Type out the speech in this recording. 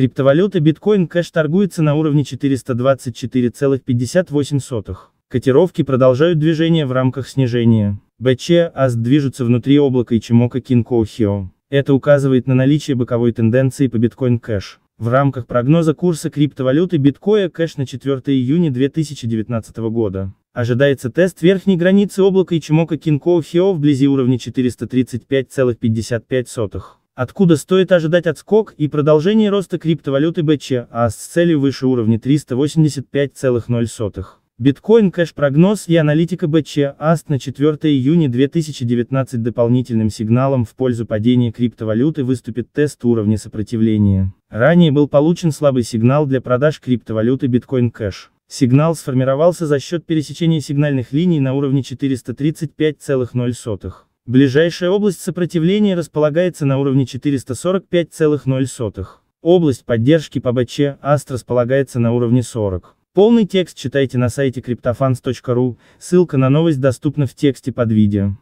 Криптовалюта Bitcoin Cash торгуется на уровне 424,58. Котировки продолжают движение в рамках снижения. BC, AS движутся внутри облака и Чимока Кинкоухио. Это указывает на наличие боковой тенденции по Bitcoin Cash. В рамках прогноза курса криптовалюты биткоя кэш на 4 июня 2019 года. Ожидается тест верхней границы облака и чмока Кинкоу вблизи уровня 435,55 откуда стоит ожидать отскок и продолжение роста криптовалюты BCA а с целью выше уровня 385,0. Биткоин кэш прогноз и аналитика BCAST на 4 июня 2019 дополнительным сигналом в пользу падения криптовалюты выступит тест уровня сопротивления. Ранее был получен слабый сигнал для продаж криптовалюты Bitcoin Cash. Сигнал сформировался за счет пересечения сигнальных линий на уровне 435,0. Ближайшая область сопротивления располагается на уровне 445,0. Область поддержки по БЧ АСТ располагается на уровне 40. Полный текст читайте на сайте криптофанс.ру, ссылка на новость доступна в тексте под видео.